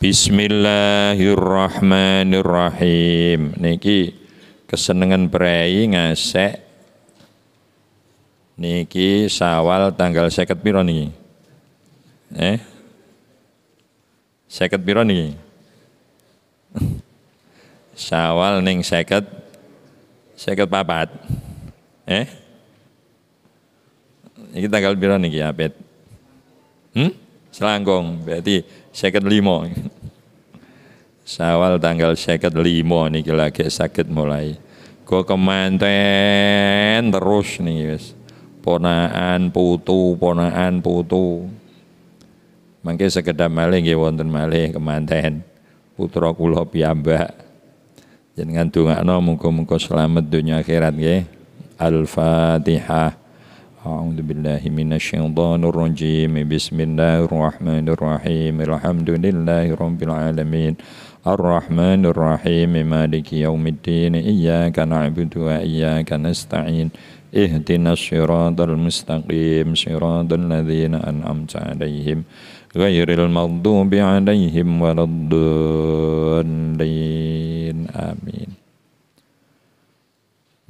Bismillahirrahmanirrahim. Niki kesenengan prei ngasek niki sawal tanggal seket piro niki? Eh? Seket piro niki? sawal ning seket seket papat. Eh? Niki tanggal piro niki, apet? Hmm? Selangkung. Berarti seket limo sawal tanggal seket limo nih lagi sakit mulai kok kemanten terus nih wis ponaan putu ponaan putu mangke sekedar maling, nggih wonten maling kemanten putra kula piyambak jenengan dongakno mungko mungko selamat dunia akhirat nggih al-fatihah A'udzu billahi minasyaitonir rajim. Bismillahirrahmanirrahim. Alhamdulillahirabbil alamin. Arrahmanirrahim. Maliki yaumiddin. Iyyaka na'budu wa iyyaka nasta'in. Ihdinas siratal mustaqim. Siratal ladzina an'amta 'alaihim. Ghairil maghdubi 'alaihim waladdallin. Amin.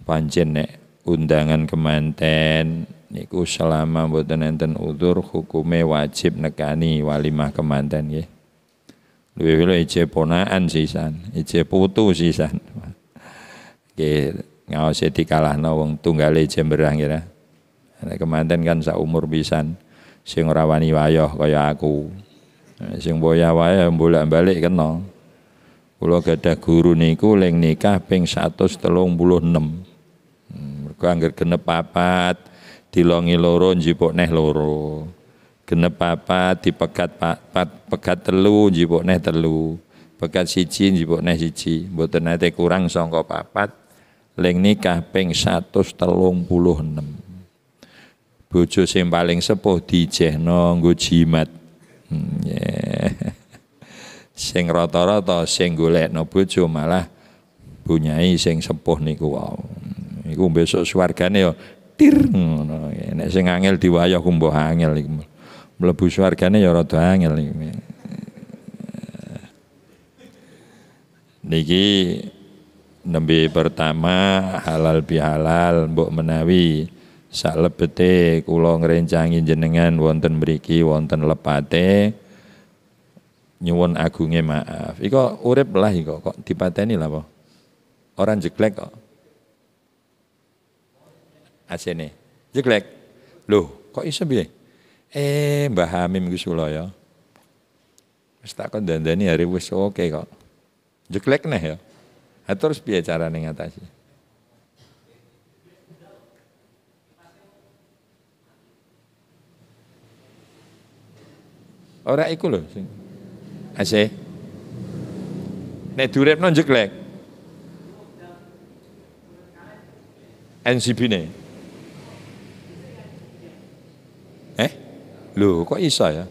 Panjenengan undangan kemanten niku selama mboten enten udzur hukume wajib nekani walimah kemanten nggih. Luwih-luwih ije ponaan sisan, ije putu sisan. Nggih, ngawase dikalahno wong tunggale jemberang kira. Nek kemanten kan sak umur pisan sing ora wani wayah kaya aku. Sing boyah wae bolak-balik kena. Kula gadah guru niku ling nikah ping 136. Hmm, mergo anggere genep papat dilongi loro njipuk neh loro genep papat dipegat papat pekat telu njipuk neh telu pekat siji njipuk neh siji mboten nate kurang sangka papat ling nikah ping 136 bojo sing paling sepuh dijehno nggo jimat hmm, yeah. sing rata-rata sing golekno bojo malah punyai sing sepuh niku wow. Hmm, iku besok swargane ya petir ngono ya. nek sing angel diwayah ku angel iku mlebu swargane ya rada angel iku niki nembe pertama halal bihalal mbok menawi salebete kula ngrencangi jenengan wonten mriki wonten lepate nyuwun agunge maaf. Iko urip lah iko kok dipateni lah apa? Orang jeglek kok. AC ini. Jeglek. Loh, kok iso piye? Eh, Mbah Hamim Gus ya. Wis tak kon dandani hari wis oke okay kok. Jeglek neh ya. Ha terus piye carane ngatasi? Ora iku lho sing. Asih. Nek jeglek. NCB-ne. Lho, kok iso ya?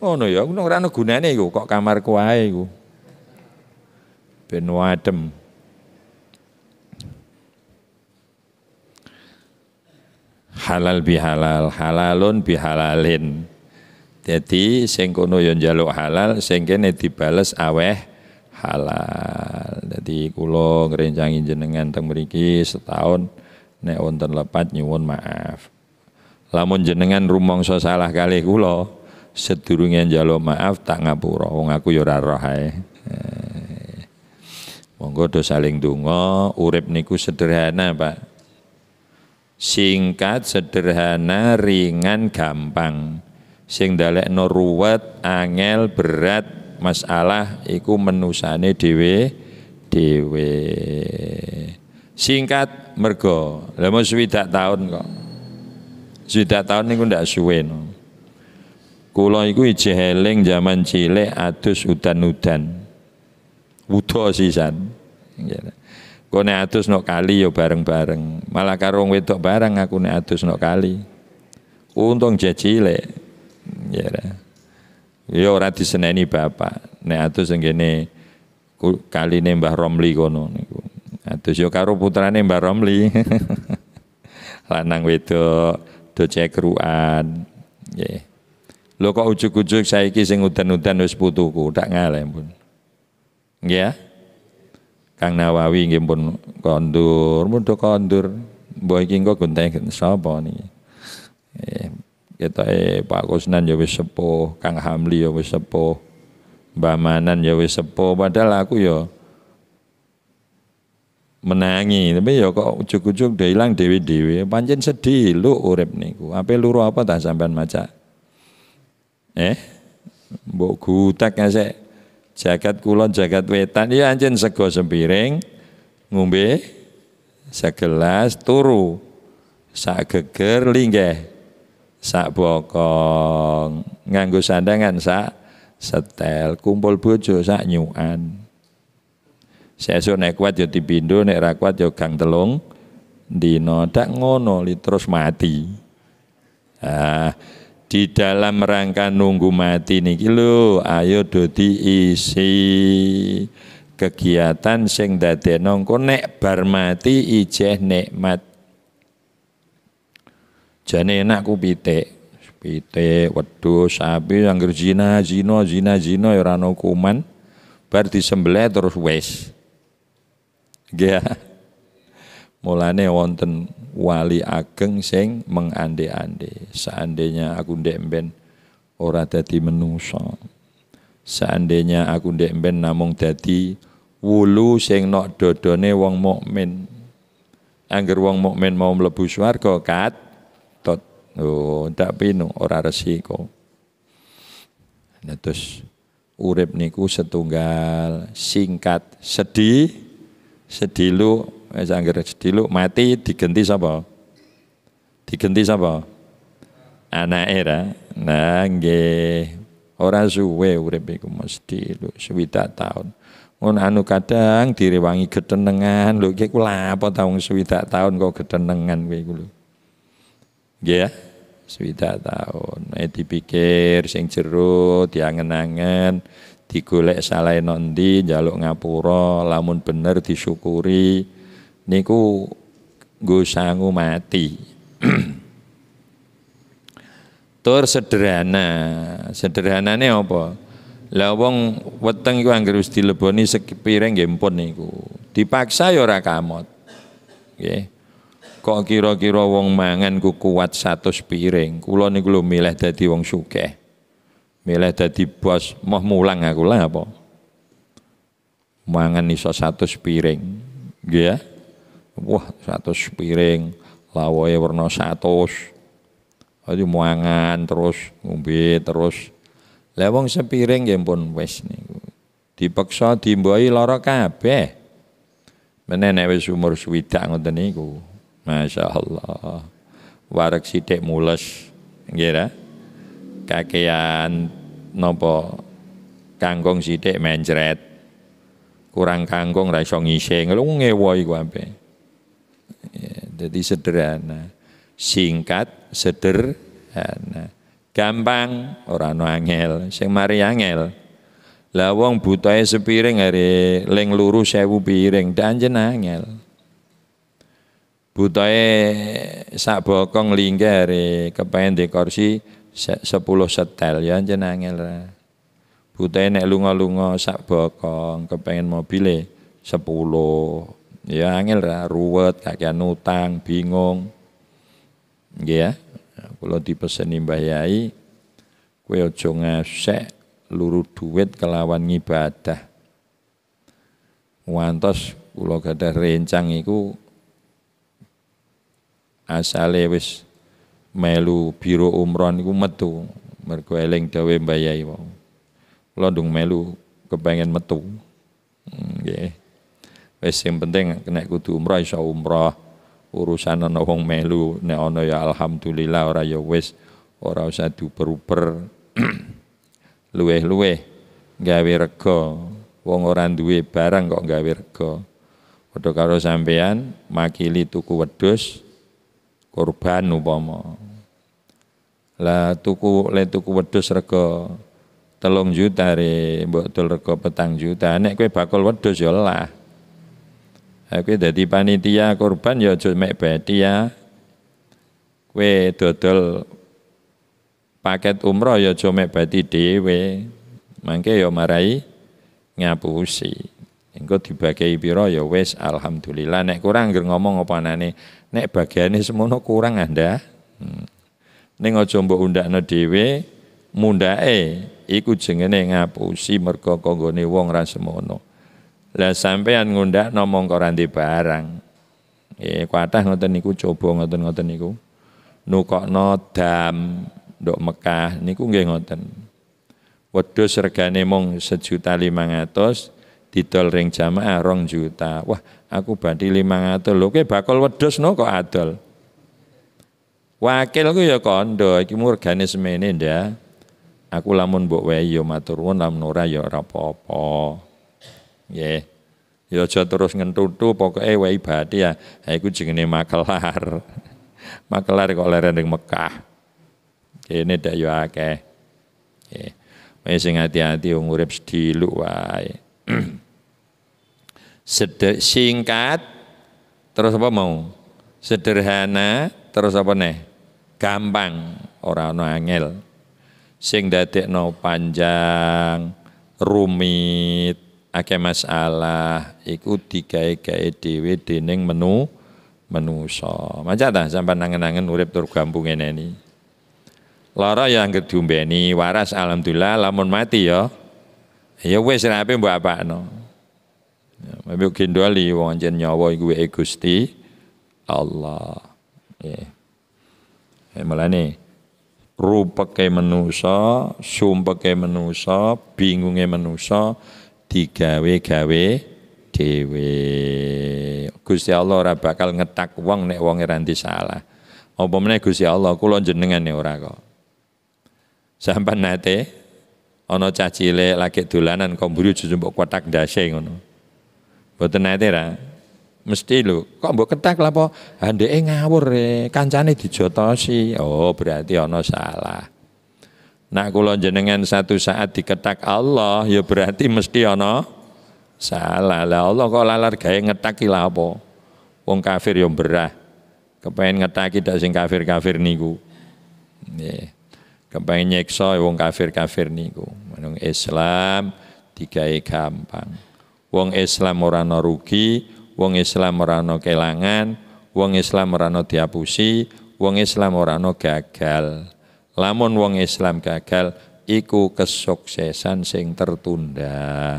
oh no ya, ngono ora ana gunane iku, kok kamarku wae iku. Ben adem. Halal bihalal, halalun bihalalin. Jadi sing kono yo ya njaluk halal, sing kene dibales aweh halal. Jadi kulo ngrencangi jenengan teng mriki setahun nek wonten lepat nyuwun maaf lamun jenengan rumangsa salah kali kula sedurunge njalo maaf tak ngapura wong aku ya ora eh, monggo do saling donga urip niku sederhana Pak singkat sederhana ringan gampang sing ndalekno ruwet angel berat masalah iku menusane dhewe dhewe singkat mergo lha mung tahun kok Swidak tahun niku ndak suwe. Kulo iku ijih eling jaman cilik atus udan-udan. Wudo sisan. Kau nek atus nok kali yo ya bareng-bareng. Malah karung wedok bareng aku ne atus nok kali. Untung jecile. Ya ra. Yo ora diseneni bapak. Nek atus ngene kaline Mbah Romli kono niku. Atus yo ya karo putrane Mbah Romli. Lanang wedok do keruan, lo lho kok ujuk ujug saiki sing udan-udan wis putuku tak ngalih pun ya, Kang Nawawi nggih pun kondur pun kondur mbok iki engko gunting sapa niki nggih eh, ketoke Pak Kusnan ya wis sepuh Kang Hamli ya wis sepuh Mbah Manan ya wis sepuh padahal aku ya menangi tapi ya kok ujuk-ujuk dia hilang dewi-dewi panjen sedih lu urip niku apa luru apa tak sampean maca eh mbok gutek ngasih jagat kulon jagat wetan ya anjen sego sempiring ngombe segelas turu sak geger linggeh sak bokong nganggo sandangan sak setel kumpul bojo sak nyuan Sesuk naik kuat ya dipindo, nek ra kuat ya gang telung dina. Tak ngono li terus mati. Ah, di dalam rangka nunggu mati niki kilo ayo do diisi kegiatan sing dadekno engko nek bar mati ijeh nikmat. Jane enak ku pitik. pite waduh sapi, yang zina, zina, zina, zina ya ora ana Bar disembelih terus wes Gya, Mulane wonten wali ageng sing mengande-ande. Seandainya aku ndek mben ora dadi menungsa. Seandainya aku ndek mben namung dadi wulu sing nok dodone wong mukmin. Angger wong mukmin mau mlebu swarga kat tot. Oh, ndak pinu ora resiko. Nah terus urip niku setunggal singkat sedih sedilu eh sedih sedilu mati digenti sapa digenti sapa anake ra nah nggih ora suwe urip iku mesti lu swidak taun Mun anu kadang direwangi getenengan lho iki kula apa taun swidak taun kok getenengan kowe iku lho. Nggih ya. Swidak taun. Nek eh, dipikir sing jero diangen-angen digolek salah nondi jaluk ngapura lamun bener disyukuri niku nggo sangu mati tur sederhana sederhanane apa lah wong weteng iku anggere wis dileboni sepiring nggih mpun niku dipaksa ya ora kamot nggih kok kira-kira wong mangan ku kuat 100 piring kula niku lho milih dadi wong sugih Milih dadi bos, mau mulang aku lah apa? Mangan iso satu piring. Nggih ya. Wah, satu piring, lawoe warna satu, aja mangan terus, ngombe terus. lewong sepiring nggih pun wis niku. Dipeksa dimboi lara kabeh. Menen wis umur swidak ngoten niku. Masya Allah. Warak sithik mules. Nggih kakean nopo kangkung sidik menjret kurang kangkung ra ngiseng lu lho ngewo iku ampe ya, jadi sederhana singkat sederhana gampang orang ono angel sing mari angel lah wong butuhnya sepiring hari leng lurus sewu piring danjen angel butuhnya sak bokong lingga hari kepengen dekorsi sepuluh setel ya jenangel butai nek lunga-lunga sak bokong kepengen mobile sepuluh ya angel ra ruwet kakean nutang bingung nggih ya kula dipeseni Mbah Yai kowe aja ngasek luru duit kelawan ngibadah wantos kula gada rencang iku asale wis melu biro umroh niku metu mergo eling dawe mbayai wau kula ndung melu kepengen metu hmm, nggih hmm, wis sing penting nek kudu umroh iso umroh urusan ana wong melu nek ana ya alhamdulillah ora ya wis ora usah diuber-uber luweh-luweh gawe rega wong ora duwe barang kok gawe rega padha karo sampean makili tuku wedhus korban upama la tuku le tuku wedhus rega telung juta re mbok dol rega petang juta nek kowe bakul wedhus ya lah kowe dadi panitia korban ya aja mek kue ya kowe dodol paket umroh ya aja mek bati dhewe mangke ya marai ngapusi engko dibagi ibiro ya wis alhamdulillah nek kurang ger ngomong apa anane Nek ini semono kurang Anda. unda hmm. Ning aja mbok undakno dhewe, mundake iku jengene ngapusi mergo kanggone wong ra semono. Lah sampean ngundakno mongko ra barang. eh kuatah ngoten niku coba ngoten-ngoten niku. Nukokno dam ndok Mekah niku nggih ngoten. Wedhus regane mung 1.500 didol ring jamaah 2 juta. Wah, Aku badi ngatel, Lho bakal wedos no kok adol. Wakilku ya kondo iki organisme semene nda Aku lamun buk weyo ya lamun ora ya ora apa Ya aja terus ngentutu pokoknya wei badi ya. aku iku ini makelar. makelar kok leren ning Mekah. ini dak yo ya akeh. masih hati-hati ati-ati sediluk wae. Seder, singkat, terus apa mau? Sederhana, terus apa nih? Gampang, orang no angel. Sing no panjang, rumit, ake masalah, iku digae gae dhewe dening menu menusa. Maca ta sampean nangen-nangen urip tur kampung ngene Lara yang anggere diombeni, waras alhamdulillah, lamun mati ya. Ya wis rapi apa no tapi gendali wong anjen nyawa iku weke Gusti Allah. Ya. Ya, melane rupake manusa, sumpeke manusa, bingunge manusa digawe-gawe dhewe. Gusti Allah ora bakal ngetak wong nek wong ora salah. Apa meneh Gusti Allah kula jenengan ora kok. Sampan nate ana cah cilik lagi dolanan kok mburi jujur mbok kotak ndase ngono. Buat nate ra. Mesti lho, kok mbok ketek lapo? Ha ndeke ngawur e, kancane dijotosi. Oh, berarti ana salah. Nak kula jenengan satu saat diketak Allah, ya berarti mesti ana salah. Lah Allah kok lalar gawe ngetaki lapo? Wong kafir yo ya berah. Kepengen ngetaki dak sing kafir-kafir niku. Nggih. Kepengen nyiksa ya wong kafir-kafir niku. Menung Islam digawe gampang. Wong Islam ora rugi, wong Islam ora kelangan, wong Islam ora ana diapusi, wong Islam ora gagal. Lamun wong Islam gagal iku kesuksesan sing tertunda.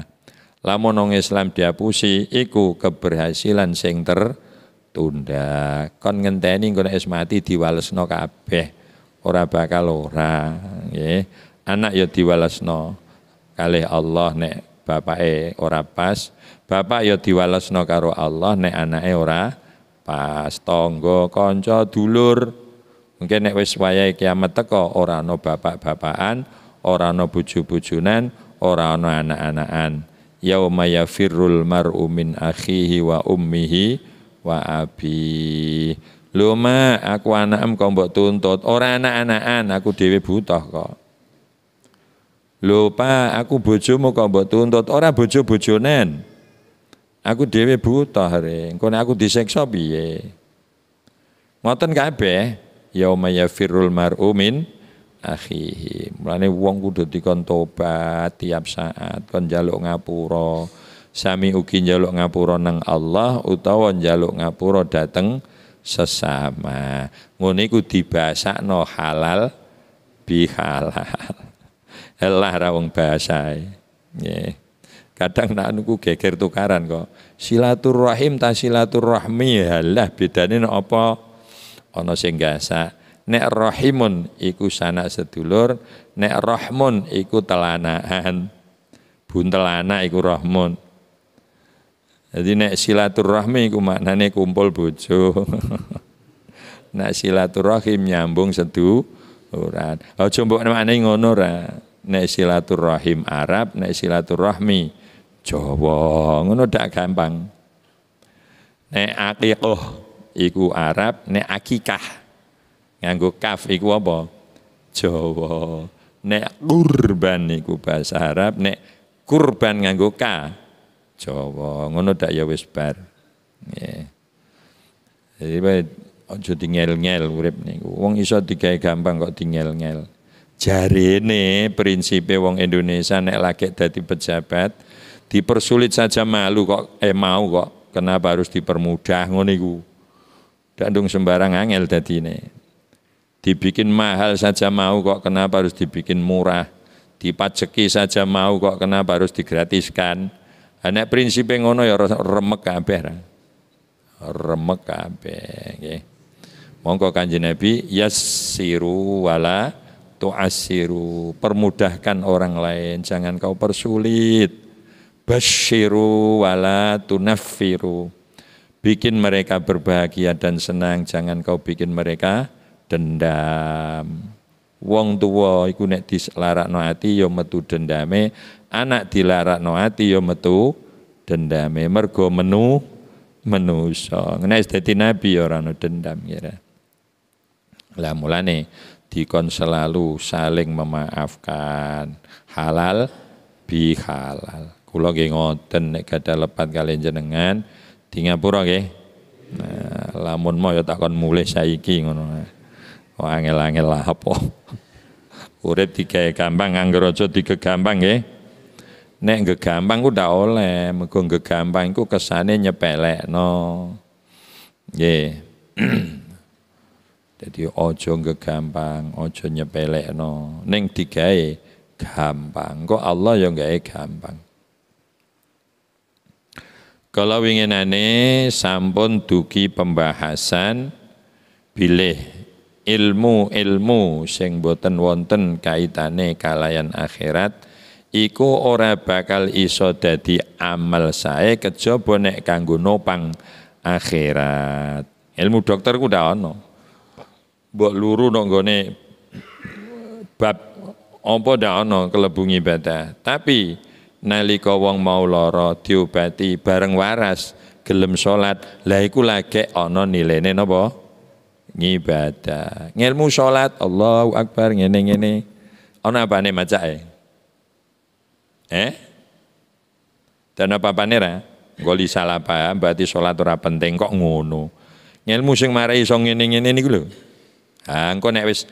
Lamun wong Islam diapusi iku keberhasilan sing tertunda. Kon ngenteni engko nek mati diwalesno kabeh. Ora bakal ora, nggih. Anak ya diwalesno kalih Allah nek Bapak e ora pas, bapak ya diwalesno karo Allah nek anake ora pas, tonggo kanca, dulur. Mungkin nek wis wayahe kiamat teko ora ana bapak-bapakan, ora ana bojo-bojonan, ora ana anak-anakan. Yauma yafirrul mar'u min akhihi wa ummihi wa abi. Lho aku anak am kok mbok tuntut, ora anak-anakan, aku dhewe butuh kok. Lho Pak, aku bojomu kok mbok tuntut, ora bojo-bojonen. Aku dhewe buta hari, engko aku disiksa piye? Ngoten kabeh, yauma yafirul mar'u min akhihi. Mulane wong kudu dikon tobat tiap saat, kon njaluk ngapura. Sami ugi njaluk ngapura nang Allah utawa njaluk ngapura dateng sesama. Ngene iku dibasakno halal bihalal. Helah rawong bahasa, Yeah. Kadang nak nuku geger tukaran kok. Silaturahim ta silaturahmi halah bedane apa? Ana sing gasak. Nek rahimun iku sanak sedulur, nek rahmun iku telanaan. Buntel anak iku rahmun. Jadi nek silaturahmi iku maknane kumpul bojo. nek silaturahim nyambung sedu Oh Aja mbok maknane ngono nek silaturahim Arab, nek silaturahmi Jawa. Ngono dak gampang. Nek akikoh, iku Arab, nek akikah nganggo kaf iku apa? Jawa. Nek kurban iku bahasa Arab, nek kurban nganggo ka Jawa. Ngono dak ya wis bar. Yeah. Jadi aja dingel-ngel urip niku. Wong iso digawe gampang kok dingel-ngel. Jari prinsipnya wong Indonesia nek lagi dadi pejabat dipersulit saja malu kok eh mau kok kenapa harus dipermudah ngoniku dandung sembarang angel ini dibikin mahal saja mau kok kenapa harus dibikin murah dipajeki saja mau kok kenapa harus digratiskan Anak prinsipnya ngono ya remek kabeh. Remek kabeh okay. mongko Kanjeng Nabi yasiru wala tu'asiru permudahkan orang lain jangan kau persulit basyiru wala tunaffiru bikin mereka berbahagia dan senang jangan kau bikin mereka dendam wong tuwa iku nek dilarakno ati ya metu dendame anak dilarakno ati ya metu dendame mergo menu menusa nek dadi nabi ya ora dendam kira lah mulane dikon selalu saling memaafkan halal bihalal kula nggih ngoten nek gadah lepat kalian jenengan di Ngapura nggih nah, lamun mau ya takon mulih saiki ngono kok angel-angel lah apa urip dikae gampang anggere aja digegampang nggih nek gegampang ku ndak oleh mergo gegampang ku kesane nyepelekno nggih Jadi ojo nggak gampang, ojo no. Neng digawe gampang. Kok Allah yang gawe gampang. Kalau ingin ane sampun tuki pembahasan pilih ilmu-ilmu sing boten wonten kaitane kalayan akhirat iku ora bakal iso dadi amal saya kejaba nek kanggo nopang akhirat. Ilmu dokter ku no. ono buat luru dong goni bab ompo dah ono kelebungi bata. Tapi nali wong mau loro diobati bareng waras gelem solat lahiku iku lagi nilai nilene nopo ngibata ngelmu solat Allahu Akbar ngene-ngene. apa apane macake? Eh? eh? Dan apa apane ra? Goli salah paham berarti solat ora penting kok ngono. Ngilmu sing marai song ngene-ngene ini gulu Ha engko nek wis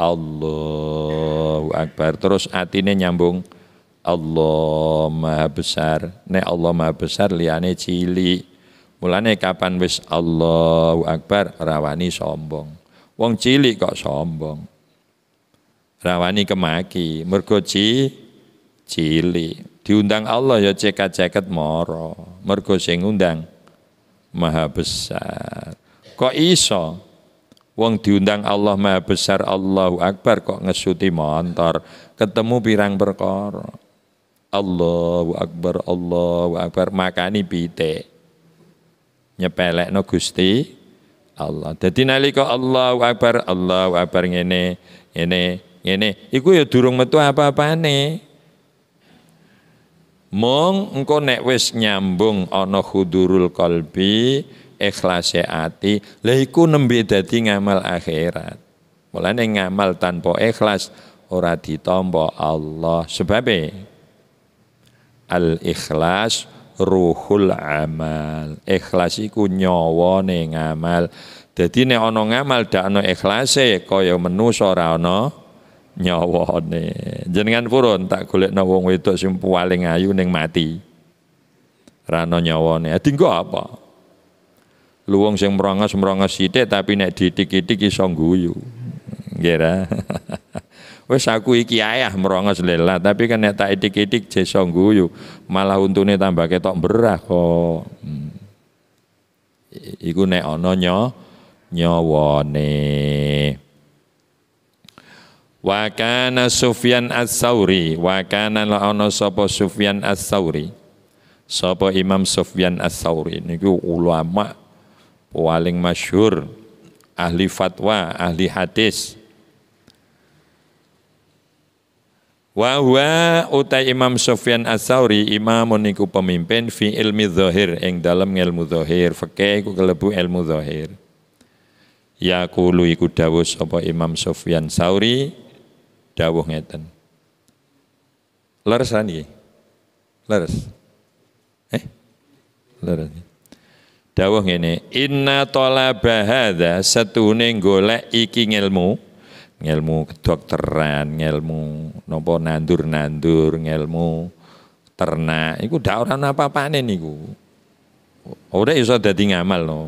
Allahu Akbar terus atine nyambung Allah Maha Besar. Nek Allah Maha Besar liyane cilik. Mulane kapan wis Allahu Akbar rawani sombong. Wong cilik kok sombong. Rawani kemaki, mergo cili cilik. Diundang Allah ya cekat-ceket moro. Mergo sing ngundang Maha Besar. Kok iso? Wong diundang Allah Maha Besar Allahu Akbar kok ngesuti montor. Ketemu pirang perkara. Allahu Akbar Allahu Akbar makani pitik. Nyepelekno Gusti Allah. Dadi nalika Allahu Akbar Allahu Akbar ngene ngene ngene iku ya durung metu apa-apane. Mong engko nek wis nyambung ana hudurul qalbi ikhlase ya ati lha iku nembe dadi ngamal akhirat Mulanya ngamal tanpa ikhlas ora ditampa Allah sebabe al ikhlas ruhul amal ikhlas iku nyawane ngamal Jadi ne ana ngamal dak ana ikhlase kaya menusa ora ana nyawane. Jenengan purun tak golekno wong wedok sing paling ayu ning mati. Rano nyawane. Dinggo apa? luwung sing merongas-merongas sidik tapi nek didik didik isong guyu. gira, wes aku iki ayah merongos lela, tapi kan nek tak itik-itik jesa guyu, malah untune tambah ketok berah kok. Hmm. Iku nek ono nyo nyawane. Wa kana Sufyan as-sauri wa kana ono sapa Sufyan as-sauri Sapa Imam Sufyan as-sauri niku ulama waling masyhur, ahli fatwa, ahli hadis. Wa huwa utai Imam Sufyan As-Sauri imamun niku pemimpin fi ilmi zahir ing dalam ilmu zahir, fakih iku kelebu ilmu zahir. ya kulu iku dawuh sapa Imam Sufyan Sauri dawuh ngeten. Leres ani. Leres. Eh? Leres dawuh ngene inna talaba hadza setune golek iki ngilmu ngilmu kedokteran ngilmu nopo nandur-nandur ngilmu ternak iku dak ora ana apa-apane niku ora iso dadi ngamal no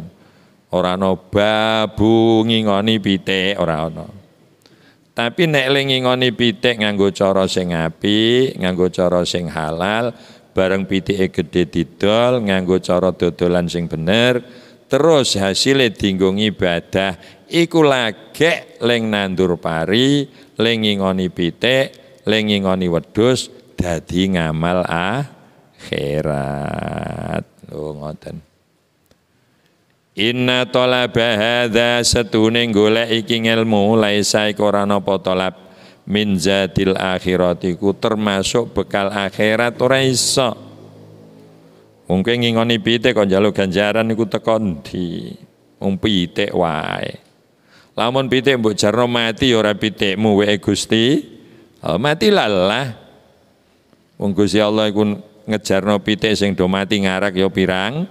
ora ana babu ngingoni pitik ora ana tapi nek eling ngingoni pitik nganggo cara sing apik nganggo cara sing halal bareng pitike gedhe didol nganggo cara dodolan sing bener terus hasilnya dinggo ibadah iku lagek leng nandur pari leng ngingoni pitik leng ngingoni wedhus dadi ngamal akhirat oh ngoten Inna tolaba hadza setuhune golek iki ilmu laisa iku ora napa tolab min zatil akhiratiku termasuk bekal akhirat ora iso mungkin ngingoni pitik kok njaluk ganjaran iku teko ndi Wong pitik wae lamun pitik mbok jarno mati ora pitikmu wae Gusti oh, mati lalah wong Gusti Allah iku ngejarno pitik sing do mati ngarak ya pirang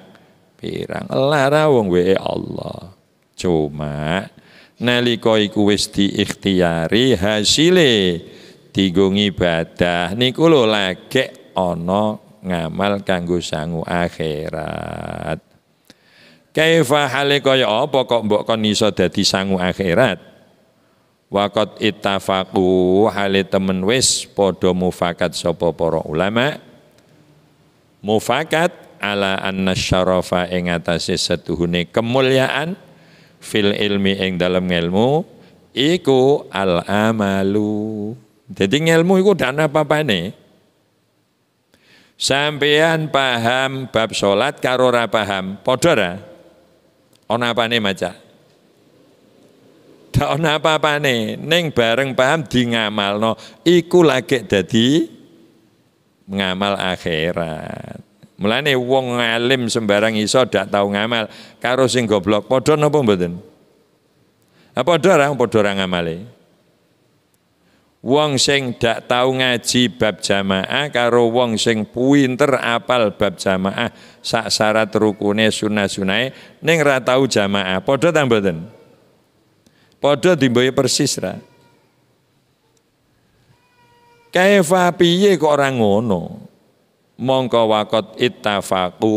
pirang lara wong wae Allah cuma nalika iku wis diikhtiari hasile digungi ibadah niku lho lagek ana ngamal kanggo sangu akhirat kaifa hale kaya apa kok mbok kon iso dadi sangu akhirat waqat ittafaqu hale temen wis padha mufakat sapa para ulama mufakat ala anna syarafa ing atase setuhune kemuliaan fil ilmi ing dalam ngelmu iku al amalu. Jadi ngelmu iku dana apa nih? Sampean paham bab sholat karo ora paham, padha ora? apa apane maca? Dak ana apa-apane, Neng bareng paham di dingamalno, iku lagi jadi ngamal akhirat. Mulane wong alim sembarang iso dak tau ngamal karo sing goblok padha napa mboten? Apa padha ora padha ora ngamale? Wong sing dak tau ngaji bab jamaah karo wong sing pinter apal bab jamaah sak syarat rukune sunah-sunahe ning ra tau jamaah padha ta mboten? Padha dimboye persis ra. Kaifa piye kok ora ngono? mongko wakot ittafaqu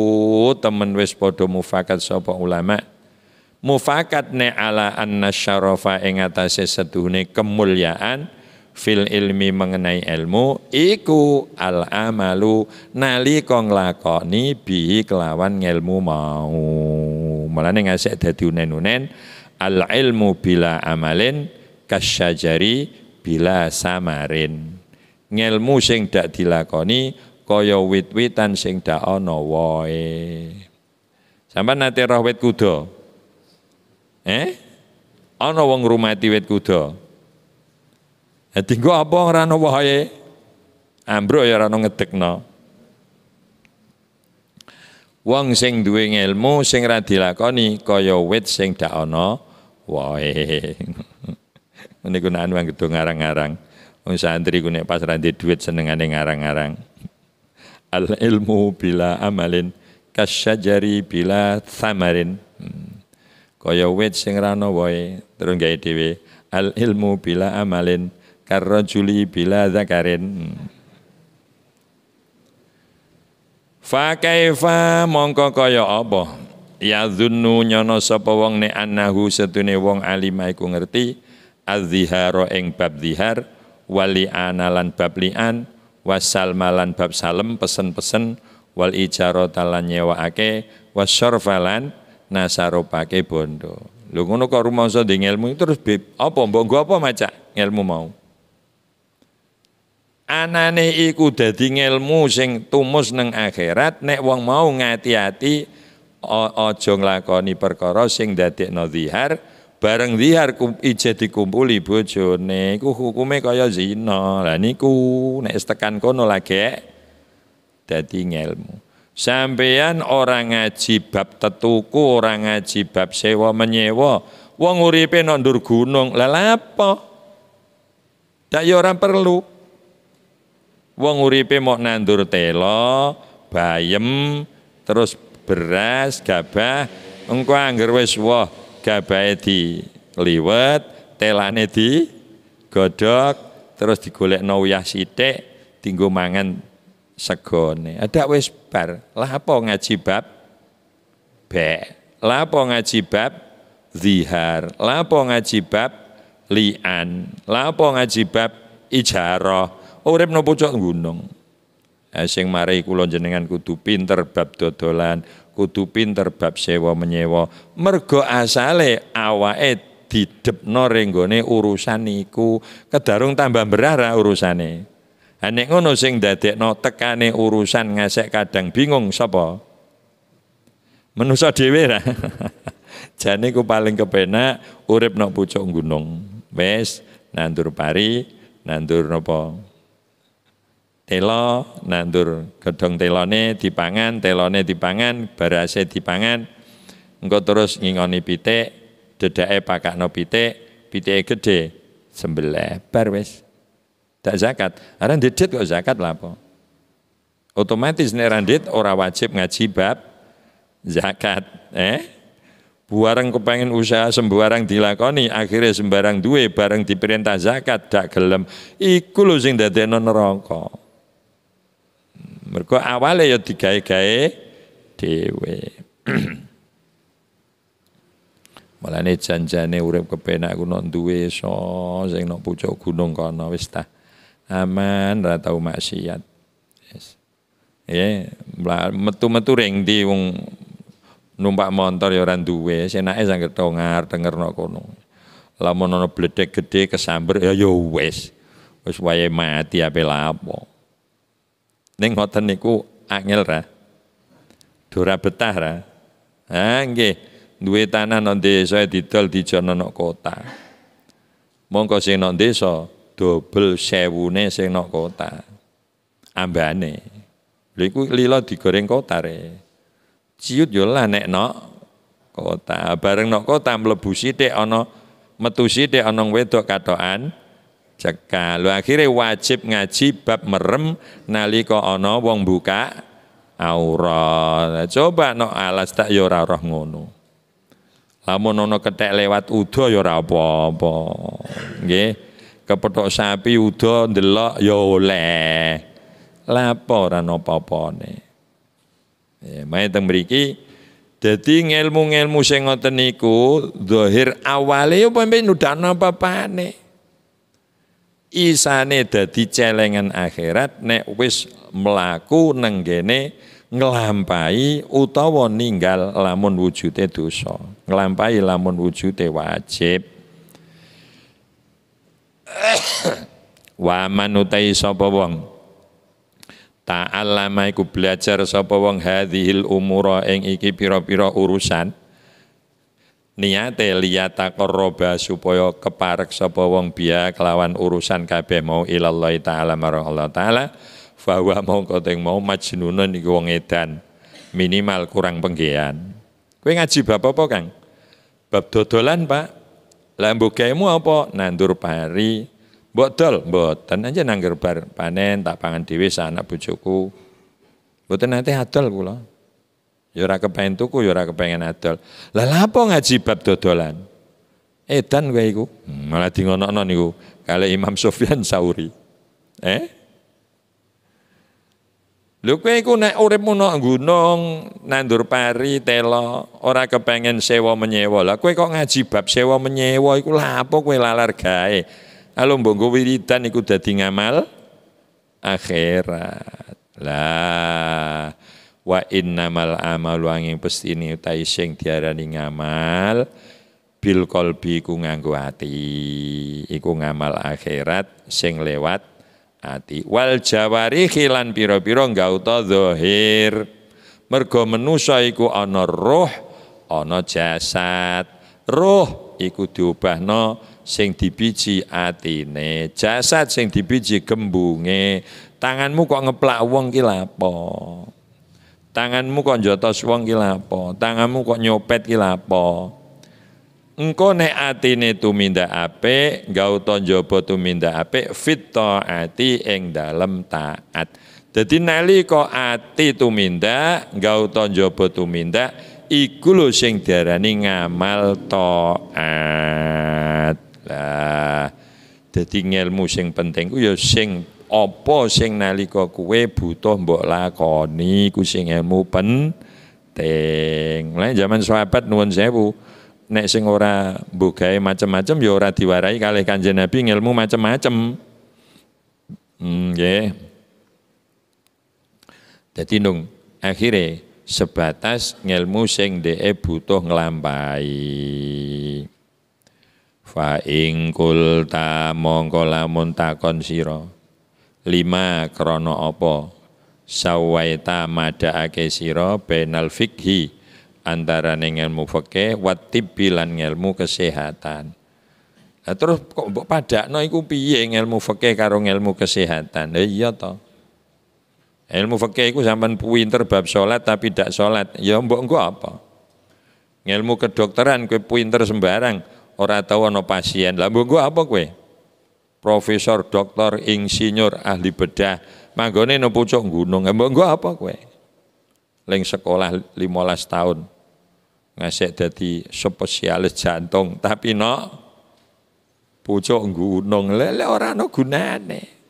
temen wis padha mufakat sopo ulama mufakat ne ala anna syarafa ing sesatu seduhune kemuliaan fil ilmi mengenai ilmu iku al amalu nalika nglakoni bi kelawan ngelmu mau mulane ngasih dadi unen-unen al ilmu bila amalin kasyajari bila samarin ngelmu sing dak dilakoni kaya wit-witan sing dak ana wae. Sampeyan nate roh wit kuda? Eh? Ana wong rumati wit kuda. hati eh, dienggo apa ora ana wae? Ambruk ya ora ana ngedekno. Wong sing duwe ilmu sing ra dilakoni kaya wit sing dak ana wae. Niku nek anu gedung ngarang-ngarang. Wong santri ku nek pas ra duwe dhuwit senengane ngarang-ngarang al ilmu bila amalin kasyajari bila samarin hmm. kaya wit sing rano wae terus gawe dhewe al ilmu bila amalin juli bila zakarin hmm. fa kaifa mongko kaya apa ya dzunnu nyono sapa wong nek annahu setune wong alim iku ngerti azzihara ing bab zihar wali analan bab lian wasalmalan bab salem pesen-pesen wal ijarata lan nyewakake wasyarfalan nasaropake bondo. Lu ngono kok rumangsa ndek ilmu terus bib apa mbok nggo apa maca? ilmu mau. Anane iku dadi ilmu sing tumus neng akhirat nek wong mau ngati-ati aja nglakoni perkara sing dadekno zihar bareng zihar ije dikumpuli bojone iku hukume kaya zina lah niku nek tekan kono lagi dadi ngelmu Sampeyan orang ngaji bab tetuku, orang ngaji bab sewa menyewa, wong uripe nang gunung. Lah apa? Dak ya orang perlu. Wong uripe mau nandur telo bayem, terus beras, gabah, engko angger wis wah gabahe di liwet, telane di godok, terus digolekno uyah sithik tinggumangan mangan segone. Ada wis bar. Lah apa ngaji bab be? Lah apa ngaji bab zihar? Lah apa ngaji bab lian? Lah apa ngaji bab ijarah? Urip no pucuk gunung. asing mari kulon jenengan kudu pinter bab dodolan, kudu pinter bab sewa menyewa mergo asale awake didepno renggone urusan niku kedarung tambah berara urusane ha Ane ngono sing dadekno tekane urusan ngasek kadang bingung sapa Menusa dhewe ra jane ku paling kepenak urip nok pucuk gunung wis nandur pari nandur nopo telo nandur gedong telone dipangan telone dipangan barase dipangan engko terus ngingoni pitik dedake pakakno pitik pitike gedhe sembelih bar wis tak zakat aran didit kok zakat lah po. otomatis nek randit ora wajib ngaji bab zakat eh buarang kepengen usaha sembarang dilakoni akhirnya sembarang duwe bareng diperintah zakat dak gelem iku lho sing dadekno rongko. Mergo awalnya ya digawe-gawe dhewe. Malane janjane urip kepenak aku nok duwe so, sing nok pucuk gunung kono wis ta. Aman ratau tau maksiat. Yes. Ya, metu-metu ring di wong numpak motor ya ora duwe, senake sanget tongar dengerno kono. Lamun ana bledek gede kesamber ya ya wis. Wis wayahe mati ape lapo. Ning ngoten niku angel ra. Dora betah ra. Ha nggih, duwe tanah nang desa didol dijono nang kota. Mongko sing nang desa dobel sewune sing nang kota. Ambane. Lha iku lila digoreng kota re. Ciut yo lah nek nok kota. Bareng nang kota mlebu sithik ana metu sithik ana wedok katokan cekal. Lho akhirnya wajib ngaji bab merem nali ko ono wong buka aurat. Coba no alas tak yora ya roh ngono. Lamun ana ketek lewat udo yora ora apa-apa. sapi udo delok yole. Ya oleh. Lapa ora napa-apane. Ya, mae teng mriki Dadi ngelmu-ngelmu sing dohir niku awale yo ya pempe nudakno apa isane dadi celengan akhirat nek wis mlaku nenggene nglampahi utawa ninggal lamun wujude dosa nglampahi lamun wujude wajib wa manutai sapa wong ta'allama iku belajar sapa wong hadhil umura ing iki pira-pira urusan niate liyataqarraba supaya keparek sapa wong biya kelawan urusan kabeh mau ilallahi taala marang Allah taala bahwa mau koteng mau majnunun iku wong edan minimal kurang penggean kowe ngaji bab apa Kang bab dodolan Pak lah mbok apa nandur pari mbok dol mboten aja nangger bar panen tak pangan dhewe anak bojoku mboten nanti adol kula Ya ora tuku, ya ora kepengin adol. Lah lapo ngaji bab dodolan? Edan kowe iku. Hmm, malah dingonokno niku kali Imam Sofian Sauri. Eh? Lho kowe iku nek uripmu nang gunung, nandur pari, telo, ora kepengen sewa menyewa. Lah kowe kok ngaji bab sewa menyewa iku lapo kowe lalar gawe? Halo mbok wiridan iku dadi ngamal akhirat. Lah wa innamal amalu angin pestine utai sing diarani ngamal bil kolbi ku nganggu hati iku ngamal akhirat sing lewat ati wal jawari khilan piro nggak gauta zohir mergo menusa iku ana roh ana jasad roh iku diubahno sing dibiji atine jasad sing dibiji gembunge tanganmu kok ngeplak wong ki lapo tanganmu kok jotos wong kilapo, tanganmu kok nyopet kilapo. engko nek atine tuminda ape, gak uta tuminda ape, fito ati taati ing dalem taat dadi nalika ati tuminda, gak uta tuminda, iku lho sing diarani ngamal taat lah dadi ilmu sing penting ku ya sing apa sing nalika kue butuh mbok lakoni ku sing ilmu penting. lain zaman sahabat nuwun sewu, nek sing ora mbogae macem-macem ya ora diwarai kalih Kanjeng Nabi ngilmu macem-macem. Hmm, nggih. Dadi nung akhire sebatas ngilmu sing dheke butuh nglampahi. Fa ing kulta mongko lamun takon sira lima krono opo sawaita madhaake sira bainal fikhi antarane ilmu fikih wa tibbi lan kesehatan Nah, terus kok pada no iku piye ngelmu fikih karo ilmu kesehatan? Lah iya to. Ilmu fikih iku sampean pinter bab salat tapi tidak solat Ya mbok engko apa? Ilmu kedokteran kue pinter sembarang, ora tahu no pasien. Lah mbok apa kue profesor, doktor, insinyur, ahli bedah, manggone no pucuk gunung. Emang eh, nggo apa kowe? Ling sekolah 15 tahun. ngasih dadi spesialis jantung, tapi no pucuk gunung. Lele ora ana no gunane.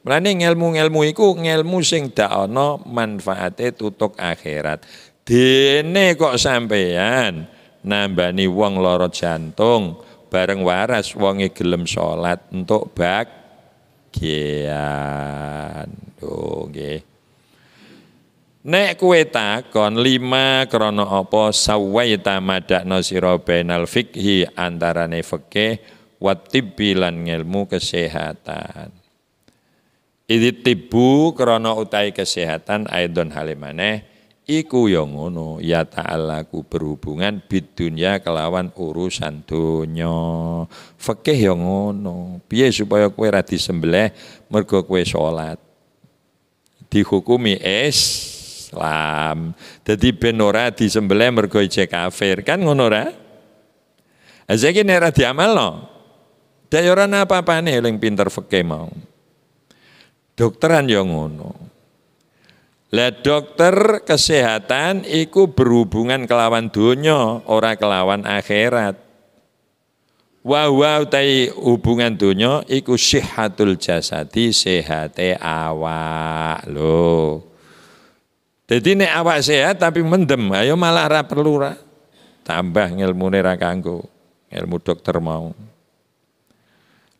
Mulane ngelmu-ngelmu iku ngelmu sing dak ana manfaate tutuk akhirat. Dene kok sampeyan nambani wong lara jantung, bareng waras wonge gelem salat untuk bagian. Oh nggih. Nek kue takon lima krono apa sawaita madakno sira bainal fikhi antarane fikih wa tibbi ilmu kesehatan. Idi tibu krono utai kesehatan aidon halimane Iku ya ngono ya ta'alaku berhubungan bid dunia kelawan urusan dunia Fikih ya ngono. Piye supaya kue radis sembelih mergo kue sholat Dihukumi Islam. jadi benora di disembelih mergo cek kafir. Kan ngono ra? era nek ra diamalno. Dayoran ya apa apa nih yang pinter fikih mau. Dokteran ya ngono. Lah dokter kesehatan iku berhubungan kelawan dunia, ora kelawan akhirat. Wah wah utai hubungan dunia iku sihatul jasadi sehate awak lo. Jadi ini awak sehat tapi mendem, ayo malah ra perlu ra. Tambah ngilmu nera kanggo, ilmu dokter mau.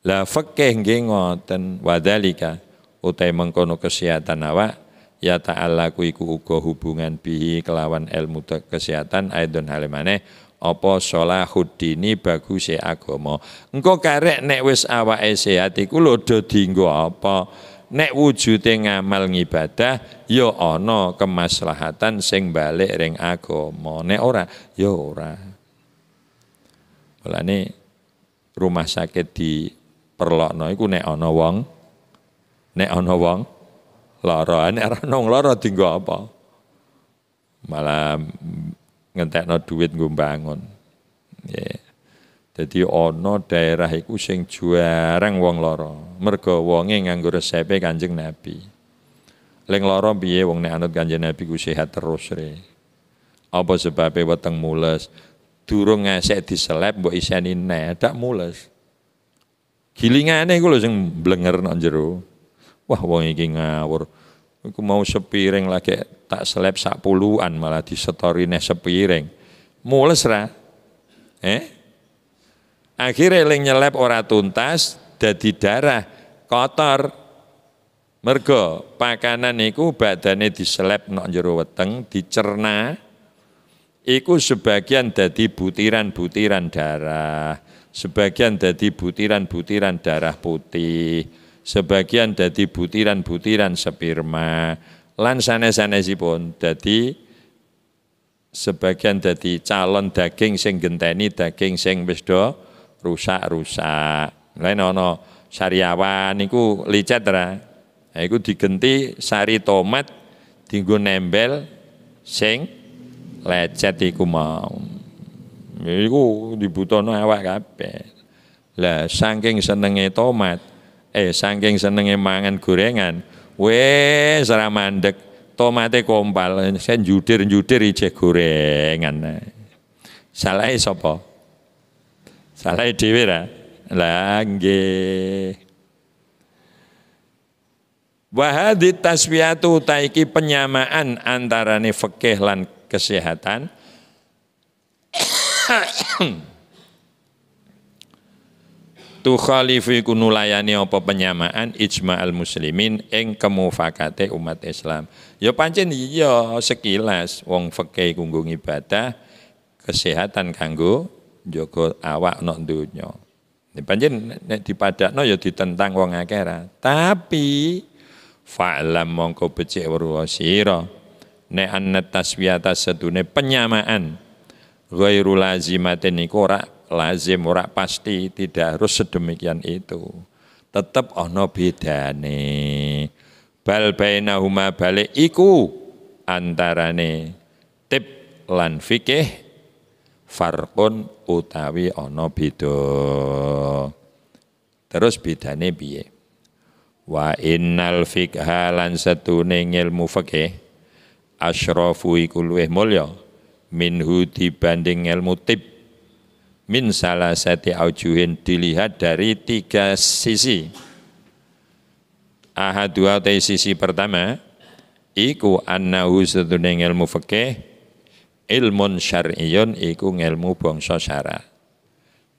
Lah fakih nggih ngoten wadalika utai mengkono kesehatan awak ya ta'ala ku iku uga hubungan bihi kelawan ilmu kesehatan aidon halimane apa salahuddini baguse agama engko karek nek wis awake sehat iku lodo do apa nek wujude ngamal ngibadah ya ana kemaslahatan sing balik ring agama nek ora ya ora Mulane rumah sakit di Perlokno iku nek ana wong nek ana wong Loro ane Nek nong loro dienggo apa? Malah no duit gue bangun. Yeah. Jadi ono daerah iku sing juarang wong lara. Mergo wonge nganggo resepe Kanjeng Nabi. leng loro biye wong ne anut Kanjeng Nabi ku sehat terus re. Apa sebabe weteng mules? Durung ngesek diselep mbok iseni ne, dak mules. Gilingane iku lho sing blenger nang jero. Wah wong iki ngawur. Iku mau sepiring lagi tak selep sak puluhan malah disetori neh sepiring. Mules ra? Eh? Akhirnya eling nyelep ora tuntas dadi darah kotor. Mergo pakanan iku badane diselep nok jero weteng, dicerna. Iku sebagian dadi butiran-butiran darah, sebagian dadi butiran-butiran darah putih sebagian dadi butiran-butiran sperma lan sanes-sanesipun dadi sebagian dadi calon daging sing genteni daging sing wis rusak-rusak. Lain ono sariawan niku licet ra. iku digenti sari tomat tigo nembel sing lecet iku mau. Iku dibutuhno awak kabeh. Lah saking senenge tomat eh saking senenge mangan gorengan weh ora mandek tomate kompal saya judir-judir ijek gorengan salah e sapa salah e dhewe ra lah nggih Wahadi taswiatu taiki penyamaan antarane fikih lan kesehatan tukhalifu nulayani apa penyamaan ijma'al muslimin ing kemufakate umat Islam. Ya pancen iya sekilas wong fikih kanggo ibadah, kesehatan kanggo jaga awak nok donya. Ya pancen nek dipadakno ya ditentang wong akeh Tapi fa'lam mongko becik weruh sira. Nek anna taswiyata sedune penyamaan ghairu lazimatin iku ora lazim ora pasti tidak harus sedemikian itu tetap ono bedane bal bainahuma balik iku antarane tip lan fikih farkun utawi ono beda terus bedane biye, wa innal fikha lan setune ilmu fikih asyrafu iku luweh mulya minhu dibanding ilmu tib min salah sati aujuhin dilihat dari tiga sisi. Ahad dua sisi pertama, iku annahu setunai ilmu fikih ilmun syar'iyun iku ngilmu bangsa syara.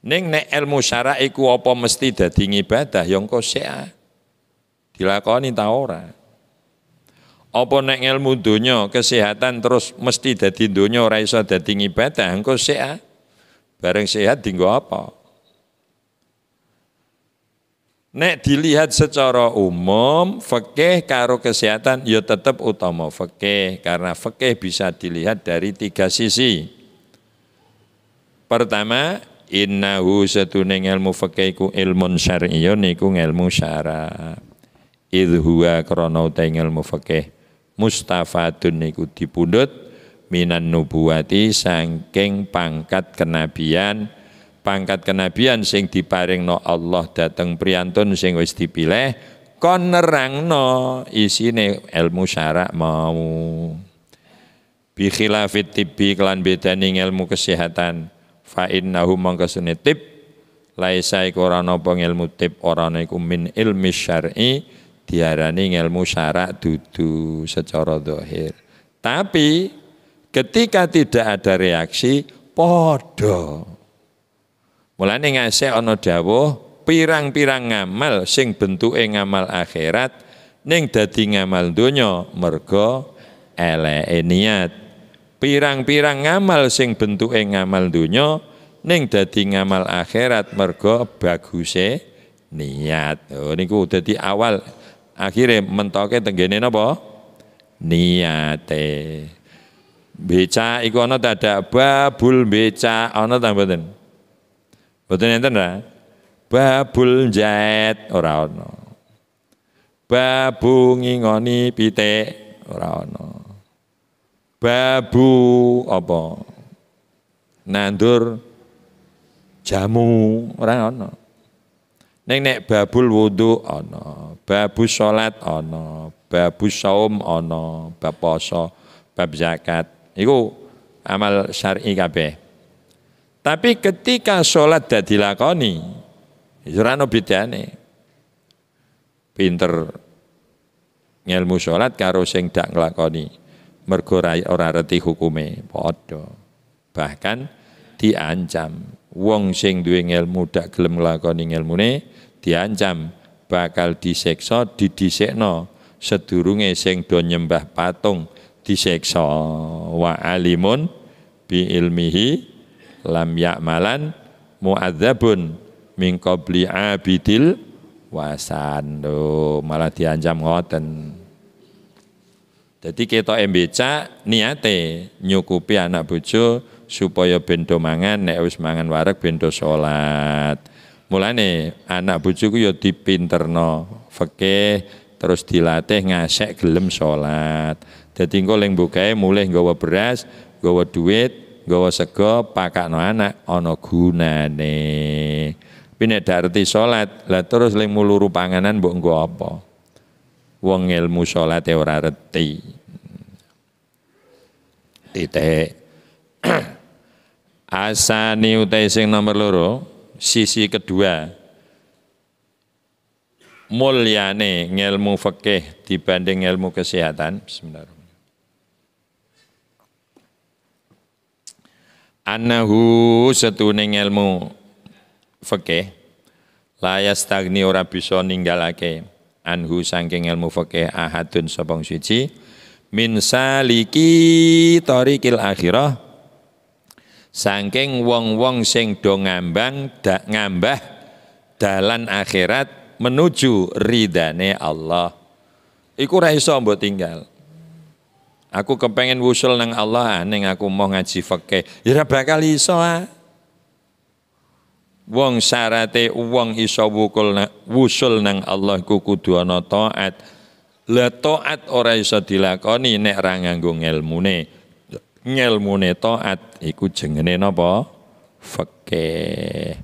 Ning nek ilmu syara iku apa mesti dadi ngibadah yang sea, Dilakoni ta ora? Apa nek ilmu dunyo kesehatan terus mesti dadi dunyo ora iso dadi ngibadah engko sea? Bareng sehat dinggo apa? Nek dilihat secara umum, fakih karo kesehatan ya tetap utama fakih karena fakih bisa dilihat dari tiga sisi. Pertama, innahu setune ilmu fikih ku ilmun syariyun iku ilmu syara. Idhuwa krono krana ilmu fakih mustafadun iku dipundut minan nubuwati sangking pangkat kenabian pangkat kenabian sing no Allah dateng priantun sing wis dipilih kon nerangno isine ilmu syarak mau bi tibi klan beda bedani ilmu kesehatan fa innahu mangka tib laisa iku ora napa ilmu tib ora iku min ilmi syar'i diarani ilmu syarak dudu secara dohir, tapi Ketika tidak ada reaksi, podo. Mulane ngasih ono dawuh, pirang-pirang ngamal sing bentuke ngamal akhirat ning dadi ngamal donya mergo eleke niat. Pirang-pirang ngamal sing bentuke ngamal donya ning dadi ngamal akhirat mergo baguse niat. Oh niku dadi awal akhirnya mentoke tenggene napa? Niate. Beca iku ana tada babul beca ana ta mboten? Mboten enten ta? Babul jait ora ana. Babu ngingoni pitik ora ana. Babu apa? Nandur jamu ora ana. Ning nek babul wudu ana, babu salat ana, babu saum ana, bab poso, bab zakat Iku amal syar'i kabeh. Tapi ketika sholat dah dilakoni, surano ya bedane. Pinter ngelmu sholat karo sing dak ngelakoni, Mergo ora reti hukume, padha. Bahkan diancam. Wong sing duwe ngelmu dak gelem ngelmu ne, diancam bakal disekso, didisekno, sedurunge sing do nyembah patung disiksa wa alimun bi ilmihi lam yakmalan mu'adzabun min qabli abidil wasan Loh, malah diancam ngoten jadi kita embeca niate nyukupi anak bojo supaya bendo mangan nek wis mangan wareg bendo salat mulane anak bojo ku ya dipinterno fikih terus dilatih ngasek gelem salat jadi engkau ling bukai mulai gawa beras, gawa duit, gawa sego, no anak ono gunane. nih. darti sholat, lah terus leng muluru panganan buk engkau apa? Wong ilmu ya ora reti. Titik. Asani utai sing nomor loro, sisi kedua. Mulyane ngelmu fakih dibanding ilmu kesehatan. Bismillahirrahmanirrahim. annahu setune ilmu fikih la yastagni ora bisa ninggalake anhu saking ilmu fikih ahadun sapa siji min saliki tariqil akhirah saking wong-wong sing do ngambang da, ngambah dalan akhirat menuju ridane Allah iku ra iso mbok tinggal Aku kepengen wusul nang Allah neng aku mau ngaji fakih. Ya ora bakal iso ah. Wong syarate wong iso wukul na, wusul nang Allah ku kudu ana taat. Lah taat ora iso dilakoni nek ra nganggo ngelmune. Ngelmune taat iku jengene napa? fakih.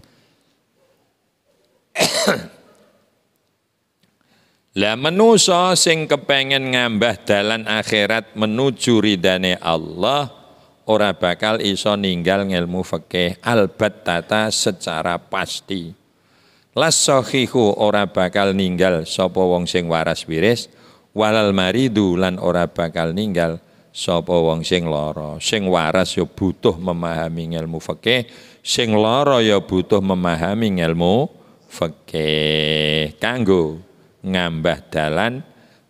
Lah menusa sing kepengen ngambah dalan akhirat menuju ridane Allah ora bakal iso ninggal ngelmu fikih albat tata secara pasti. Las sahihu ora bakal ninggal sapa wong sing waras wiris walal maridu lan ora bakal ninggal sapa wong sing lara. Sing waras ya butuh memahami ilmu fikih, sing lara ya butuh memahami ilmu fikih. Kanggo ngambah dalan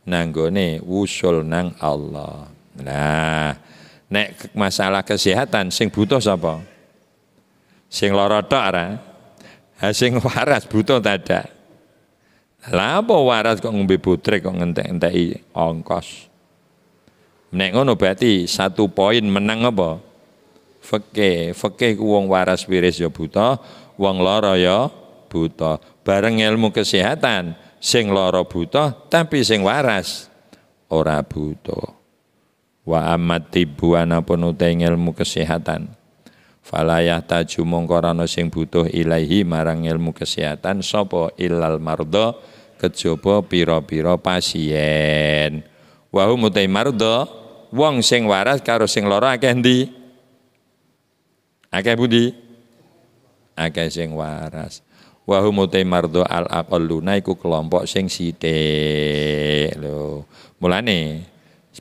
nanggone wusul nang Allah. Nah, nek masalah kesehatan sing butuh sapa? Sing lara tok ora? Ha sing waras butuh tada. Lah apa waras kok ngombe putri kok ngentek-enteki ongkos. Nek ngono berarti satu poin menang apa? Feke, feke ku wong waras wiris ya butuh wong lara ya butuh. Bareng ilmu kesehatan, sing loro buta tapi sing waras ora buta wa amat tibu anapun utai ilmu kesehatan falayah taju mongkorano sing butuh ilahi marang ilmu kesehatan sopo ilal mardo kejaba pira-pira pasien wahum utai mardo wong sing waras karo sing loro akeh ndi akeh budi akeh sing waras wa hum mardo al aqalluna iku kelompok sing sithik lo mulane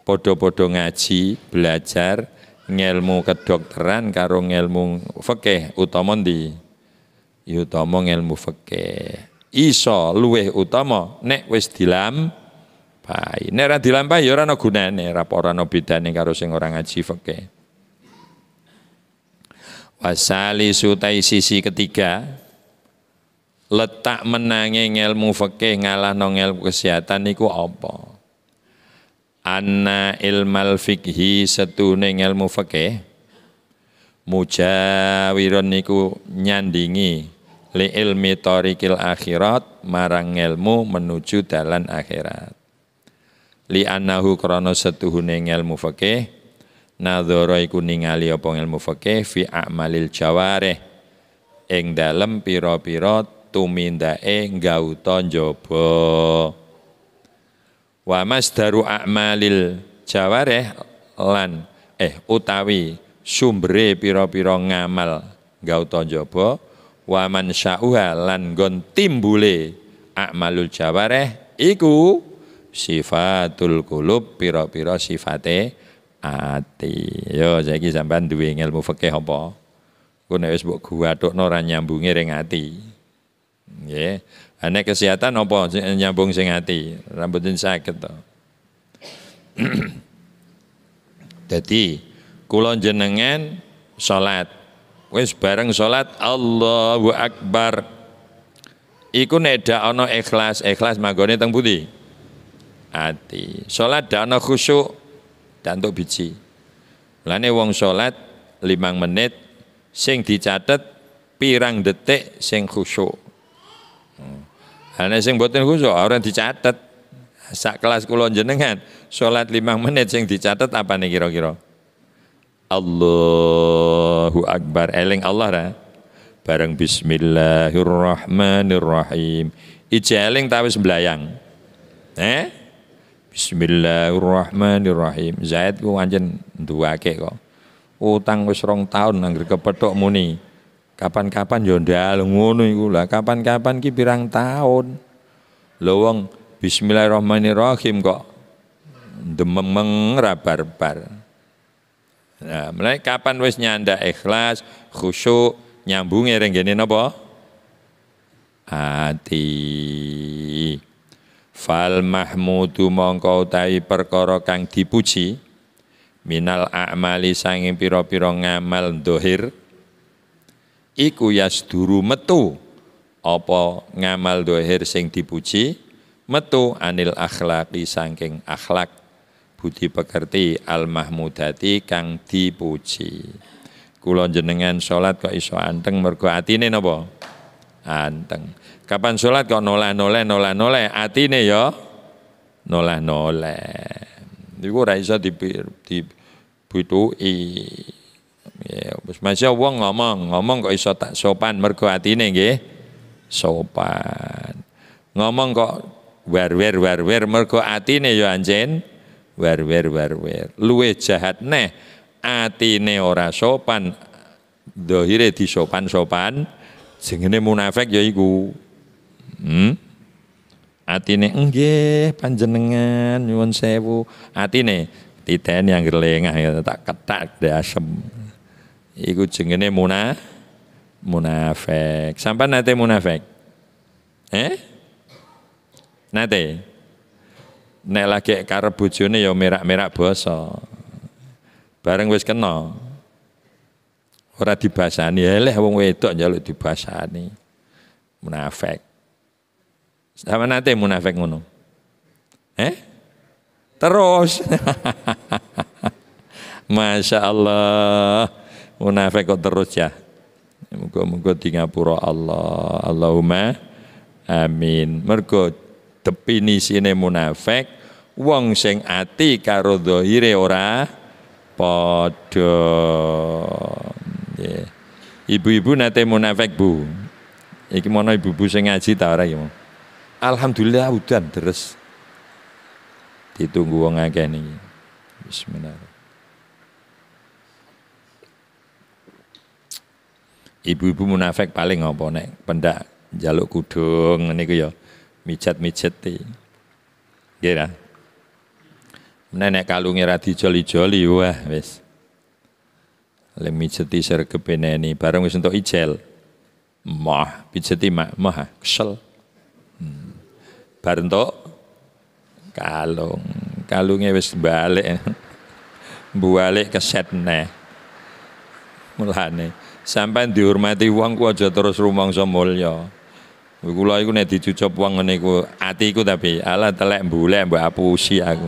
podo-podo ngaji belajar ngelmu kedokteran karo ngelmu fikih utama ndi tomo ya utama ngelmu fikih iso luweh utama nek wis dilam pai nek ora dilampahi ya ora ana gunane ora ana bedane karo sing ora ngaji fikih wasali sutai sisi ketiga letak ngelmu ngelmu ngalah nong nongel kesehatan niku apa? Anna ilmal fikhi setune ngelmu fakih, mujawiron niku nyandingi li ilmi torikil akhirat marang ilmu menuju dalan akhirat. Li annahu krono setuhune ngelmu fakih, nadhoro iku ningali apa ngelmu fakih fi a'malil jawareh eng dalam piro-piro tumindake gauta njaba wa masdaru a'malil jawareh lan eh utawi sumbre pira-pira ngamal gauta njaba wa man sya'uha lan gon timbule a'malul jawareh iku sifatul kulub pira-pira sifate ati yo saiki sampean duwe ilmu fikih apa ku nek wis mbok guwathukno ora nyambunge ring ati Ya. Ane kesehatan apa nyambung sing ati, rambutin sakit to. jadi kulon jenengan salat. Wis bareng salat Allahu Akbar. Iku nek dak ana ikhlas, ikhlas manggone teng pundi? Ati. Salat dak ana khusyuk, dan tuh biji. Lane wong salat limang menit sing dicatet pirang detik sing khusyuk. Ana sing mboten khusus orang dicatat Sak kelas kulon jenengan salat lima menit sing dicatat apa nih kira-kira? Allahu Akbar eling Allah ra. Bareng bismillahirrahmanirrahim. Ije eling ta wis Eh? Bismillahirrahmanirrahim. Zaid ku anjen duwake kok. Utang wis rong taun anggere muni. Kapan-kapan yo ndal ngono iku lah. Kapan-kapan ki pirang tahun. Lho wong bismillahirrahmanirrahim kok dememeng ra barbar. Nah, mulai kapan wis nyandak ikhlas, khusyuk, nyambung ring ngene napa? Ati. Fal mahmudu mongko utahi perkara kang dipuji minal a'mali sanging pira-pira ngamal dohir iku yasduru metu apa ngamal dohir sing dipuji metu anil akhlaki sangking akhlak budi pekerti al mahmudati kang dipuji kula jenengan salat kok iso anteng mergo atine napa anteng kapan salat kok nolah-noleh nolah-noleh atine ya nolah-noleh iku ora iso dibutuhi Ya, wis masya wong ngomong, ngomong kok iso tak sopan mergo atine nggih. Sopan. Ngomong kok wer-wer wer-wer mergo atine ya anjen wer-wer wer-wer. Luwe jahat neh atine ora sopan, dohire di sopan sopan jengene munafik ya iku. Hmm? Atine engge panjenengan nyuwun sewu. Atine titen yang gerlengah ya tak ketak asem iku jengene muna munafik. Sampai nate munafik. Eh? Nate. Nek lagi karep bojone ya merak-merak basa. Bareng wis kena. Ora dibasani, eleh ya wong wedok njaluk dibasani. Munafik. Sampan nate munafik ngono. Eh? Terus. Masya Allah munafik oh, kok terus ya muga-muga di ngapura Allah Allahumma amin mergo definisine munafik wong sing ati karo zahire ora padha ibu-ibu nate munafik Bu iki mono ibu-ibu sing ngaji ta ora iki Alhamdulillah udan terus ditunggu wong akeh niki Bismillahirrahmanirrahim ibu-ibu munafik paling ngopo nek pendak jaluk kudung ini ku ya mijat-mijat ti. E. gila nenek kalungnya kalunge joli joli wah wes, Le mijeti sergepe ini bareng wes untuk ijel. Mah, pijeti mah, mah kesel. Hmm. bareng to, kalung. kalungnya wes balik. Balik keset neh. Mulane. Sampai dihormati wong ku aja terus rumangsa mulya. Kula iku nek dicucup wong ngene iku atiku tapi ala telek mbulek mbok apusi aku.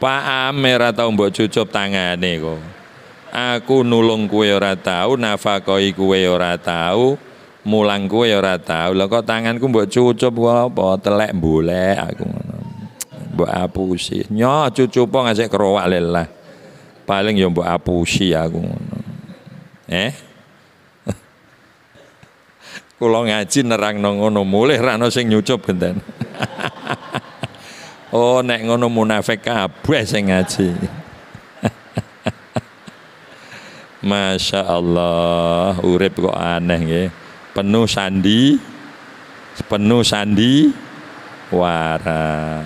Pak Amir atau mbok cucup tangane kok. Aku nulung kue ora nafakoi kue ora mulang kue ora tau. Lah kok tanganku mbok cucup apa telek mbulek aku ngono. Mbok apusi. Nyoh cucup ngasih kerowak lelah. Paling yo ya mbok apusi aku ngono. Eh? Kula ngaji nerang ngono mulih rano ono sing nyucup genten. oh nek ngono munafik kabeh sing ngaji. Masya Allah, urip kok aneh ya Penuh sandi, penuh sandi wara.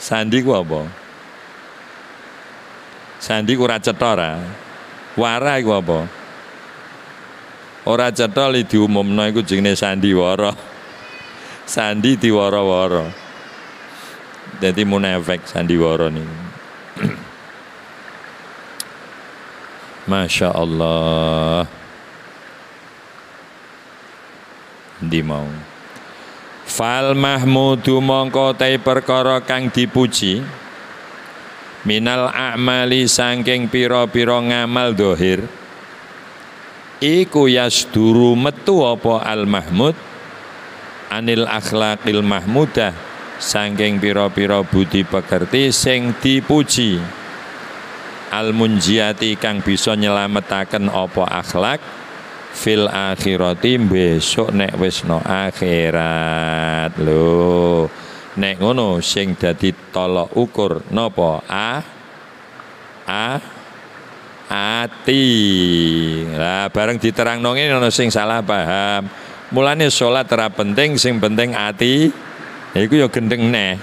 Sandi ku apa? Sandi ku ora cetha ora. Wara iku apa? Ora cetha li diumumno iku jenenge sandiwara. Sandi diwara-wara. Dadi munafik sandiwara niku. Masya Allah Di mau Fal mahmudu mongko tai perkara kang dipuji minal a'mali sangking piro-piro ngamal dohir iku yasduru metu apa al mahmud anil akhlaqil mahmudah sangking piro-piro budi pekerti sing dipuji al munjiati kang bisa nyelametaken apa akhlak fil akhirati besok nek wis akhirat lho nek ngono sing dadi tolok ukur nopo a a ati lah bareng diterang nongin ono sing salah paham mulane sholat tera penting sing penting ati iku yo ya gendeng neh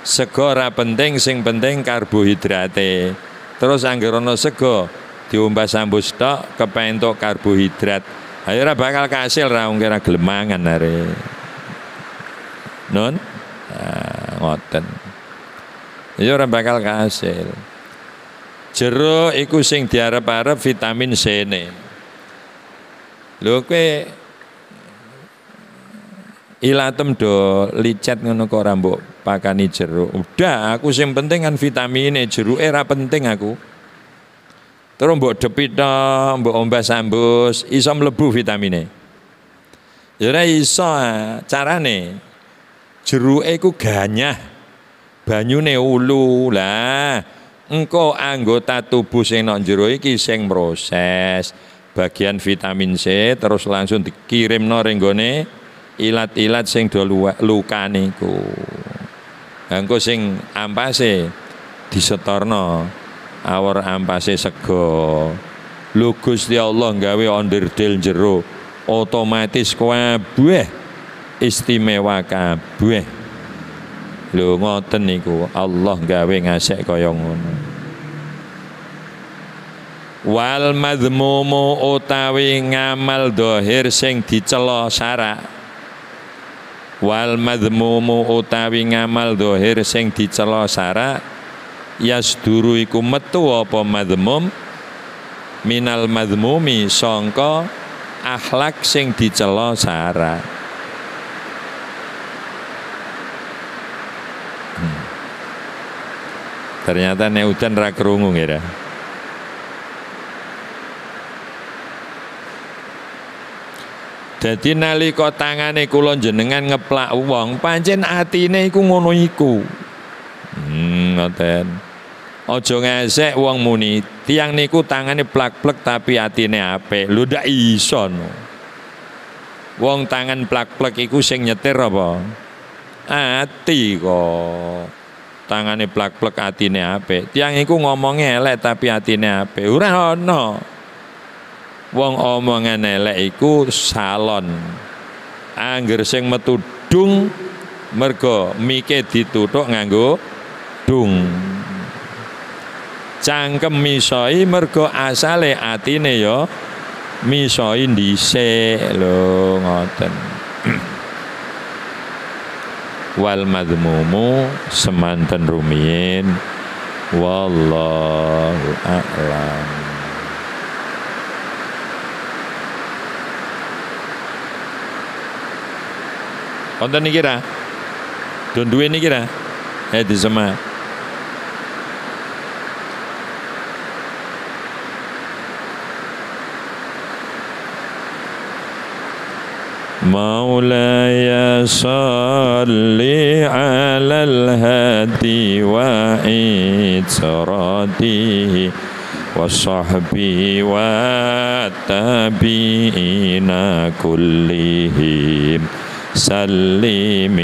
sego ra penting sing penting karbohidrate terus angger ono sego diumbas sambus tok kepentuk karbohidrat ayo ya ora bakal kasil ra ungkira kira gelemangan arek Nun ah, ngoten. Itu iya, ora bakal kasil. Jeruk iku sing diarep-arep vitamin C ne. Lho kowe ilatem do licet ngono kok ora mbok pakani jeruk. Udah aku sing penting kan vitamine jeruk era penting aku. Terus mbok depit mbok ombas ambus iso mlebu vitamine. Ya ora iso ah, carane jeruke ku ganyah banyune ulu lah engko anggota tubuh sing nang jero iki sing proses bagian vitamin C terus langsung dikirim ring gone ilat-ilat sing do luka niku. engko sing ampase disetorno awor ampase sego lugus Gusti Allah gawe onderdil jero otomatis kabeh istimewa kabeh. Lho ngoten niku Allah gawe ngasek kaya ngono. Wal madhmumu utawi ngamal dohir sing dicela syarak. Wal madhmumu utawi ngamal dohir sing dicela syarak yasduru iku metu apa madhmum minal madhmumi songko akhlak sing dicela syarak. Ternyata nek hujan ra krungu ya. Jadi nalika tangane kula jenengan ngeplak wong, pancen atine iku ngono iku. Hmm, ngoten. Aja ngesek wong muni, tiang niku tangane plak-plek tapi atine apik. Lho ndak iso. No. Wong tangan plak-plek iku sing nyetir apa? Ati kok tangane plak-plek atine apik. Tiang iku ngomongnya elek tapi atine apik. Ora ono. Wong omongan elek iku salon. Angger sing metu dung mergo mike dituthuk nganggo dung. Cangkem misoi mergo asale atine yo ya misoi dhisik lho ngoten. wal madmumu semanten rumiin, wallahu a'lam Konten ini kira Dunduin ini kira ra? Eh مولاي صل على الهادي وإسراته وصحبه والتابعين كلهم سلم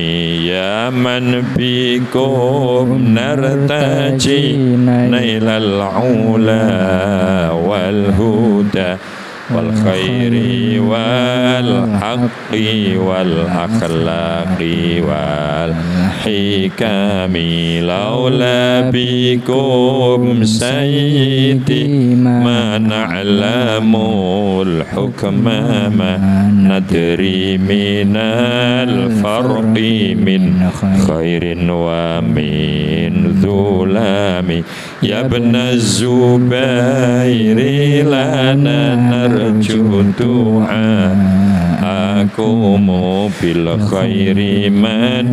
يا من بكم نرتجي نيل العلا والهدى والخير والحق والأخلاق والحكم لولا بكم سيدي ما نعلم الحكم ما ندري من الفرق من خير ومن ظلام يا ابن الزبير لنا نرى Junjung doa Aku mobil khairi man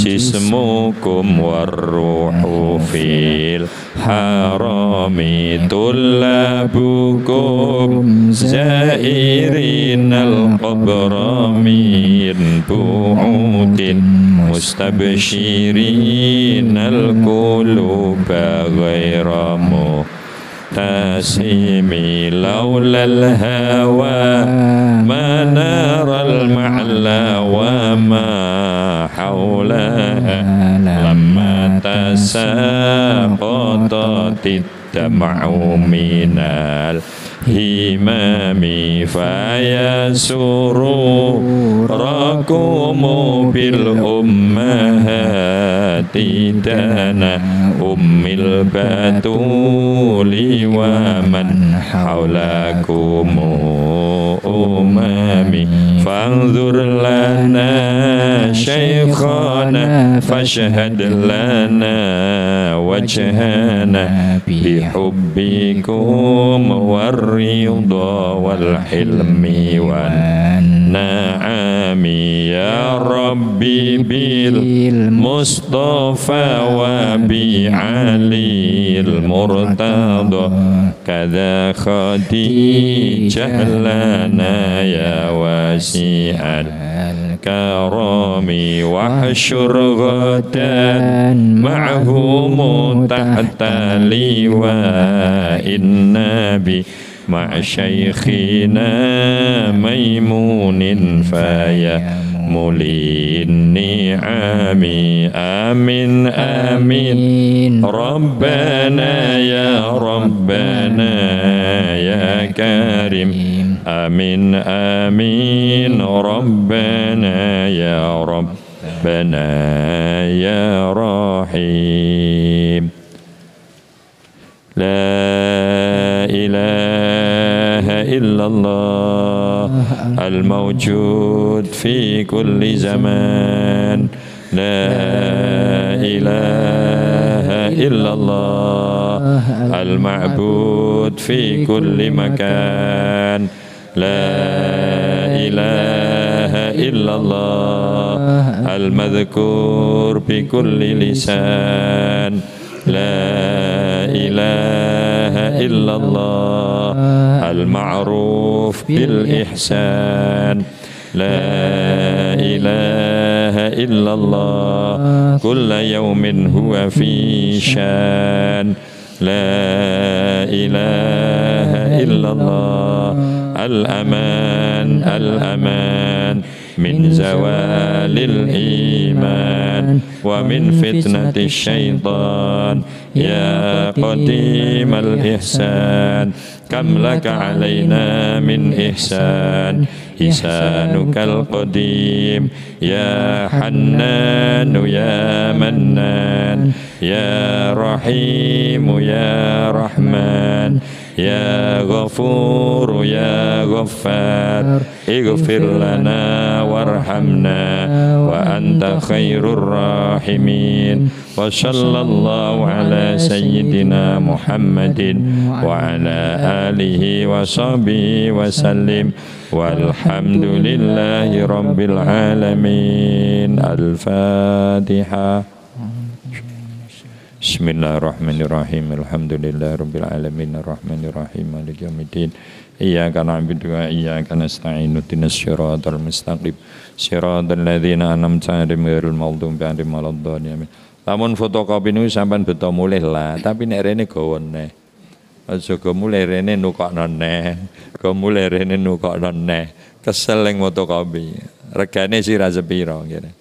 Jismukum warruhu fil harami Tulabukum zairin al-qabramin Bu'udin mustabshirin al-kulubah ghairamu القاسم لولا الهوى ما نرى المعلى وما حولها لما تساقطت الدمع من himami fayasuru rakumu bil ummahati dana ummil batuli wa man haulakumu الأمم فانظر لنا شيخنا فاشهد لنا وجهنا بحبكم والرضا والحلم والنعم يا ربي بالمصطفى وبعلي المرتضى كذا خديجة لنا يا واسع الكرم واحشر غدا معهم تحت لواء النبي مع شيخنا ميمون فيا مولي النعم آمين آمين ربنا يا ربنا يا كريم آمين آمين ربنا يا ربنا يا رحيم لا إله إله إلا الله الموجود في كل زمان لا إله إلا الله المعبود في كل مكان لا إله إلا الله المذكور بكل لسان لا إله إله إلا الله المعروف بالإحسان لا إله إلا الله كل يوم هو في شان لا إله إلا الله الأمان الأمان من زوال الإيمان ومن فتنة الشيطان يا قديم الإحسان كم لك علينا من إحسان إحسانك القديم يا حنان يا منان يا رحيم يا رحمن يا غفور يا غفار اغفر لنا وارحمنا وأنت خير الراحمين وصلى الله على سيدنا محمد وعلى آله وصحبه وسلم والحمد لله رب العالمين الفاتحة Bismillahirrahmanirrahim. Alhamdulillahirabbil arrahmanirrahim. Maliki yaumiddin. Iyyaka na'budu wa iyyaka nasta'in. Ihdinas siratal mustaqim. Siratal ladzina an'amta 'alaihim ghairil maghdubi 'alaihim waladdallin. Lamun fotokopi niku sampean beto mulih lah, tapi nek rene neh. Aja go mulih rene nukokno neh. Go mulih rene nukokno neh. Keseling fotokopi. Regane sira sepira kira.